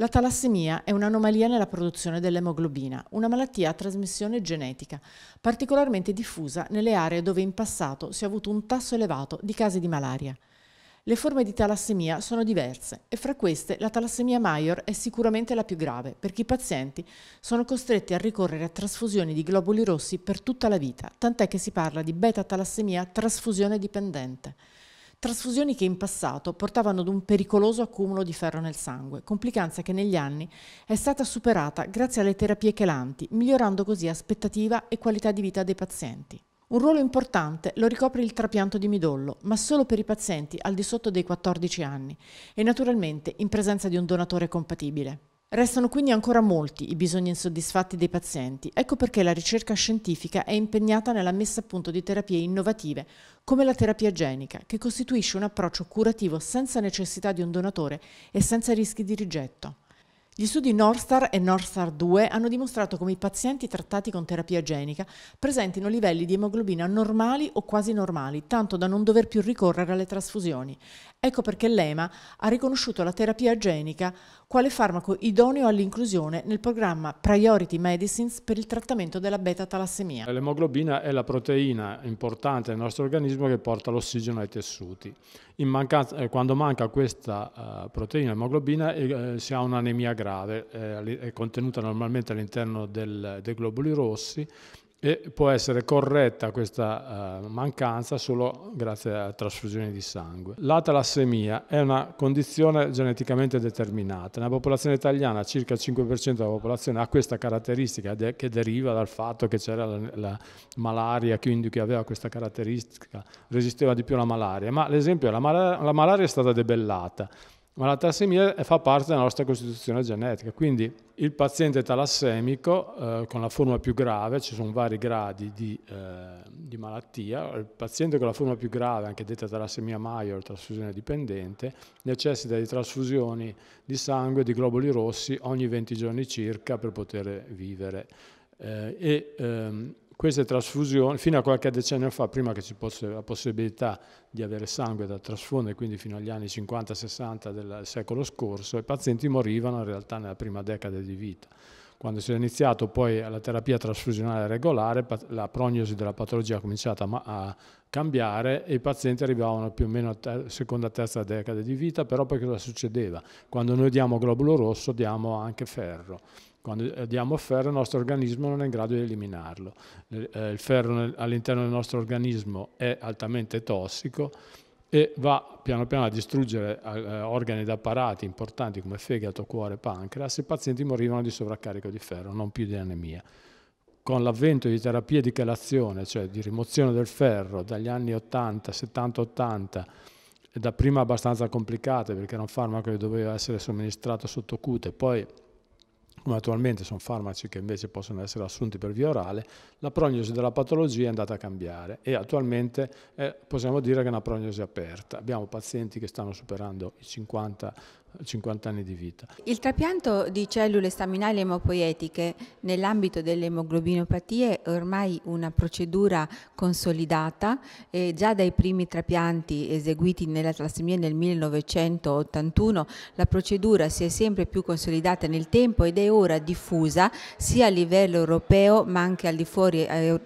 La talassemia è un'anomalia nella produzione dell'emoglobina, una malattia a trasmissione genetica, particolarmente diffusa nelle aree dove in passato si è avuto un tasso elevato di casi di malaria. Le forme di talassemia sono diverse e fra queste la talassemia major è sicuramente la più grave perché i pazienti sono costretti a ricorrere a trasfusioni di globuli rossi per tutta la vita, tant'è che si parla di beta talassemia trasfusione dipendente trasfusioni che in passato portavano ad un pericoloso accumulo di ferro nel sangue, complicanza che negli anni è stata superata grazie alle terapie chelanti, migliorando così aspettativa e qualità di vita dei pazienti. Un ruolo importante lo ricopre il trapianto di midollo, ma solo per i pazienti al di sotto dei 14 anni e naturalmente in presenza di un donatore compatibile. Restano quindi ancora molti i bisogni insoddisfatti dei pazienti, ecco perché la ricerca scientifica è impegnata nella messa a punto di terapie innovative, come la terapia genica, che costituisce un approccio curativo senza necessità di un donatore e senza rischi di rigetto. Gli studi Northstar e Northstar 2 hanno dimostrato come i pazienti trattati con terapia genica presentino livelli di emoglobina normali o quasi normali, tanto da non dover più ricorrere alle trasfusioni. Ecco perché l'EMA ha riconosciuto la terapia genica quale farmaco idoneo all'inclusione nel programma Priority Medicines per il trattamento della beta-talassemia. L'emoglobina è la proteina importante del nostro organismo che porta l'ossigeno ai tessuti. Mancanza, eh, quando manca questa eh, proteina, l'emoglobina, eh, si ha un'anemia grave grave, eh, è contenuta normalmente all'interno dei globuli rossi e può essere corretta questa eh, mancanza solo grazie a trasfusioni di sangue. La talassemia è una condizione geneticamente determinata. Nella popolazione italiana circa il 5% della popolazione ha questa caratteristica che deriva dal fatto che c'era la, malaria, quindi chi aveva questa caratteristica resisteva di più alla malaria, ma l'esempio è che la malaria è stata debellata ma la talassemia fa parte della nostra costituzione genetica, quindi il paziente talassemico eh, con la forma più grave, ci sono vari gradi di, eh, di, malattia, il paziente con la forma più grave, anche detta talassemia maior, trasfusione dipendente, necessita di trasfusioni di sangue, di globuli rossi ogni 20 giorni circa per poter vivere. Eh, e, ehm, queste trasfusioni, fino a qualche decennio fa, prima che ci fosse la possibilità di avere sangue da trasfondere, quindi fino agli anni 50-60 del secolo scorso, i pazienti morivano in realtà nella prima decade di vita quando si è iniziato poi alla terapia trasfusionale regolare, la prognosi della patologia ha cominciato a cambiare e i pazienti arrivavano più o meno a ter- seconda terza decade di vita, però poi cosa succedeva? Quando noi diamo globulo rosso diamo anche ferro. Quando eh, diamo ferro il nostro organismo non è in grado di eliminarlo. Eh, eh, il ferro all'interno del nostro organismo è altamente tossico e va piano piano a distruggere eh, organi ed apparati importanti come fegato, cuore, pancreas, i pazienti morivano di sovraccarico di ferro, non più di anemia. Con l'avvento di terapie di chelazione, cioè di rimozione del ferro dagli anni 80, 70-80, da prima abbastanza complicate perché era un farmaco che doveva essere somministrato sotto cute, poi come attualmente sono farmaci che invece possono essere assunti per via orale, la prognosi della patologia è andata a cambiare e attualmente eh, possiamo dire che è una prognosi aperta. Abbiamo pazienti che stanno superando i 50 50 anni di vita. Il trapianto di cellule staminali emopoietiche nell'ambito delle emoglobinopatie è ormai una procedura consolidata e già dai primi trapianti eseguiti nella tlassemia nel 1981 la procedura si è sempre più consolidata nel tempo ed è ora diffusa sia a livello europeo ma anche al di fuori eh,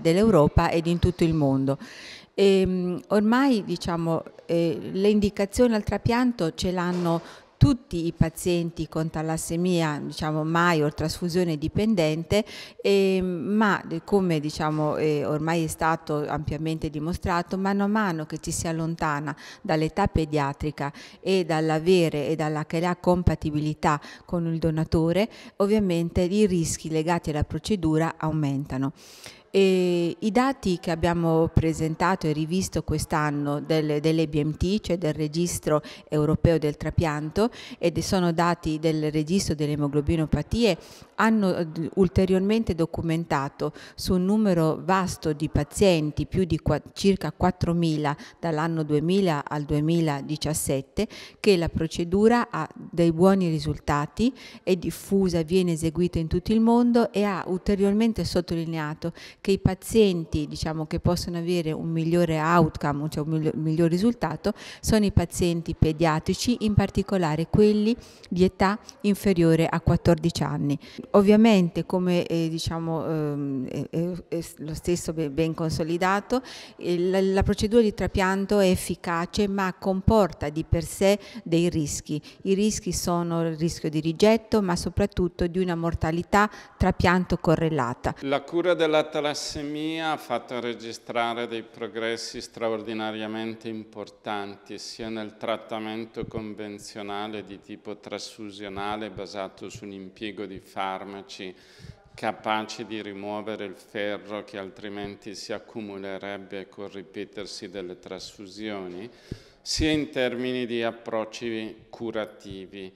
dell'Europa ed in tutto il mondo. E, ehm, ormai diciamo, eh, le indicazioni al trapianto ce l'hanno tutti i pazienti con talassemia, diciamo mai o trasfusione dipendente, ehm, eh, ma come diciamo, eh, ormai è stato ampiamente dimostrato, mano a mano che ci si allontana dall'età pediatrica e dall'avere e dalla compatibilità con il donatore, ovviamente i rischi legati alla procedura aumentano. E I dati che abbiamo presentato e rivisto quest'anno del, dell'EBMT, cioè del registro europeo del trapianto, ed sono dati del registro delle emoglobinopatie, hanno eh, ulteriormente documentato su un numero vasto di pazienti, più di circa 4.000 dall'anno 2000 al 2017, che la procedura ha dei buoni risultati, è diffusa, viene eseguita in tutto il mondo e ha ulteriormente sottolineato che i pazienti diciamo, che possono avere un migliore outcome, cioè un miglior risultato, sono i pazienti pediatrici, in particolare quelli di età inferiore a 14 anni ovviamente come eh, diciamo, ehm, lo stesso ben consolidato, la procedura di trapianto è efficace ma comporta di per sé dei rischi. I rischi sono il rischio di rigetto ma soprattutto di una mortalità trapianto correlata. La cura della talassemia ha fatto registrare dei progressi straordinariamente importanti sia nel trattamento convenzionale di tipo trasfusionale basato sull'impiego di farmaci farmaci capaci di rimuovere il ferro che altrimenti si accumulerebbe col ripetersi delle trasfusioni, sia in termini di approcci curativi.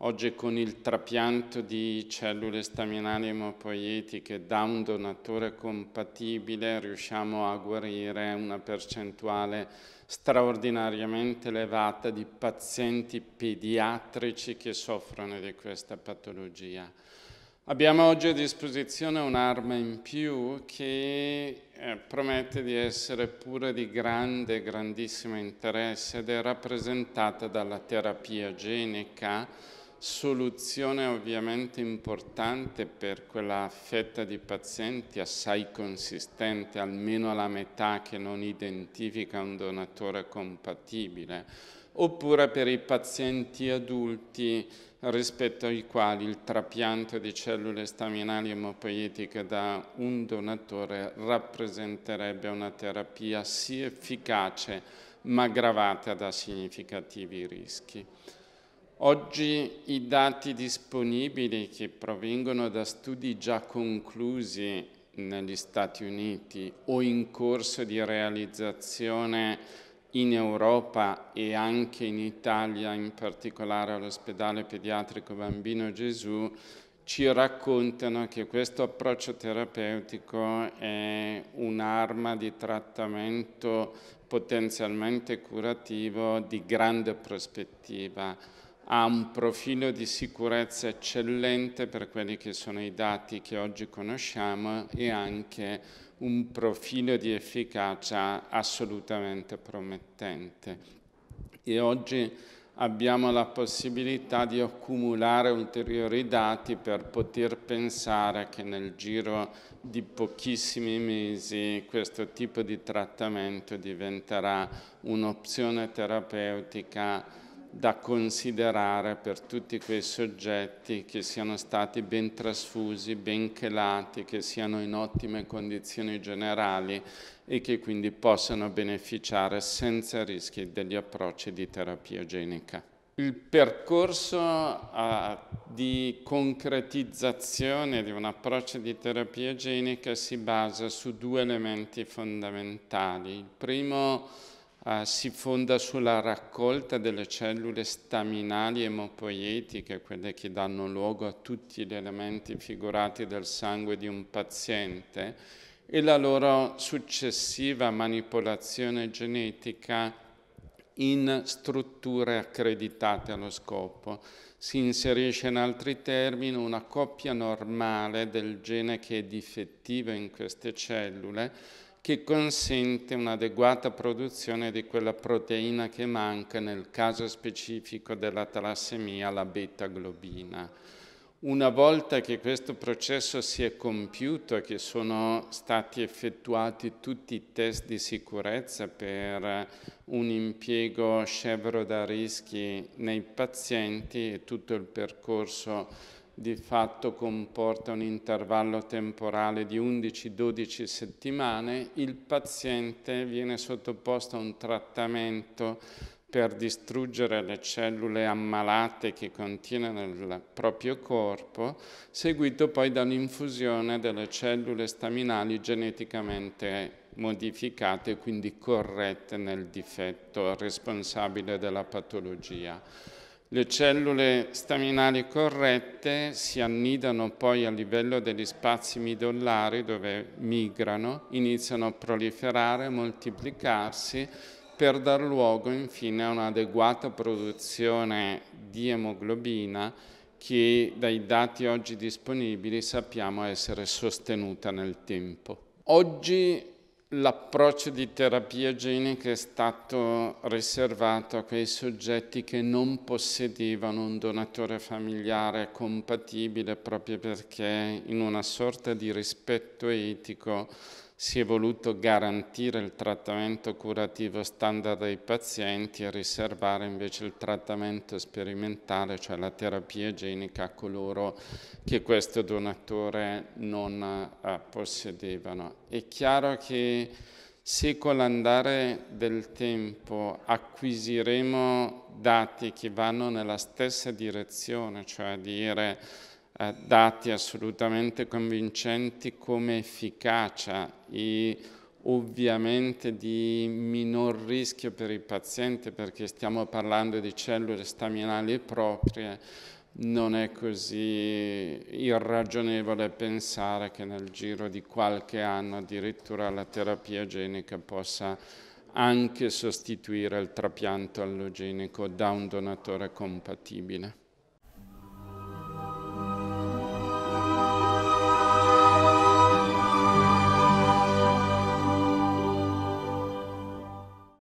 Oggi con il trapianto di cellule staminali emopoietiche da un donatore compatibile riusciamo a guarire una percentuale straordinariamente elevata di pazienti pediatrici che soffrono di questa patologia. Abbiamo oggi a disposizione un'arma in più che eh, promette di essere pure di grande, grandissimo interesse ed è rappresentata dalla terapia genica, soluzione ovviamente importante per quella fetta di pazienti assai consistente, almeno la metà che non identifica un donatore compatibile oppure per i pazienti adulti rispetto ai quali il trapianto di cellule staminali emopoietiche da un donatore rappresenterebbe una terapia sì efficace ma gravata da significativi rischi. Oggi i dati disponibili che provengono da studi già conclusi negli Stati Uniti o in corso di realizzazione in Europa e anche in Italia, in particolare all'ospedale pediatrico Bambino Gesù, ci raccontano che questo approccio terapeutico è un'arma di trattamento potenzialmente curativo di grande prospettiva, ha un profilo di sicurezza eccellente per quelli che sono i dati che oggi conosciamo e anche un profilo di efficacia assolutamente promettente. E oggi abbiamo la possibilità di accumulare ulteriori dati per poter pensare che nel giro di pochissimi mesi questo tipo di trattamento diventerà un'opzione terapeutica da considerare per tutti quei soggetti che siano stati ben trasfusi, ben chelati, che siano in ottime condizioni generali e che quindi possano beneficiare senza rischi degli approcci di terapia genica. Il percorso uh, di concretizzazione di un approccio di terapia genica si basa su due elementi fondamentali. Il primo è eh, si fonda sulla raccolta delle cellule staminali emopoietiche, quelle che danno luogo a tutti gli elementi figurati del sangue di un paziente, e la loro successiva manipolazione genetica in strutture accreditate allo scopo. Si inserisce in altri termini una coppia normale del gene che è difettivo in queste cellule che consente un'adeguata produzione di quella proteina che manca nel caso specifico della talassemia, la beta globina. Una volta che questo processo si è compiuto, che sono stati effettuati tutti i test di sicurezza per un impiego scevro da rischi nei pazienti e tutto il percorso di fatto comporta un intervallo temporale di 11-12 settimane, il paziente viene sottoposto a un trattamento per distruggere le cellule ammalate che contiene nel proprio corpo, seguito poi dall'infusione delle cellule staminali geneticamente modificate, quindi corrette nel difetto responsabile della patologia. Le cellule staminali corrette si annidano poi a livello degli spazi midollari dove migrano, iniziano a proliferare, moltiplicarsi per dar luogo infine a un'adeguata produzione di emoglobina che dai dati oggi disponibili sappiamo essere sostenuta nel tempo. Oggi l'approccio di terapia genica è stato riservato a quei soggetti che non possedevano un donatore familiare compatibile proprio perché in una sorta di rispetto etico si è voluto garantire il trattamento curativo standard ai pazienti e riservare invece il trattamento sperimentale, cioè la terapia genica, a coloro che questo donatore non eh, possedevano. È chiaro che se con l'andare del tempo acquisiremo dati che vanno nella stessa direzione, cioè dire eh, dati assolutamente convincenti come efficacia e ovviamente di minor rischio per il paziente perché stiamo parlando di cellule staminali proprie, non è così irragionevole pensare che nel giro di qualche anno addirittura la terapia genica possa anche sostituire il trapianto allogenico da un donatore compatibile.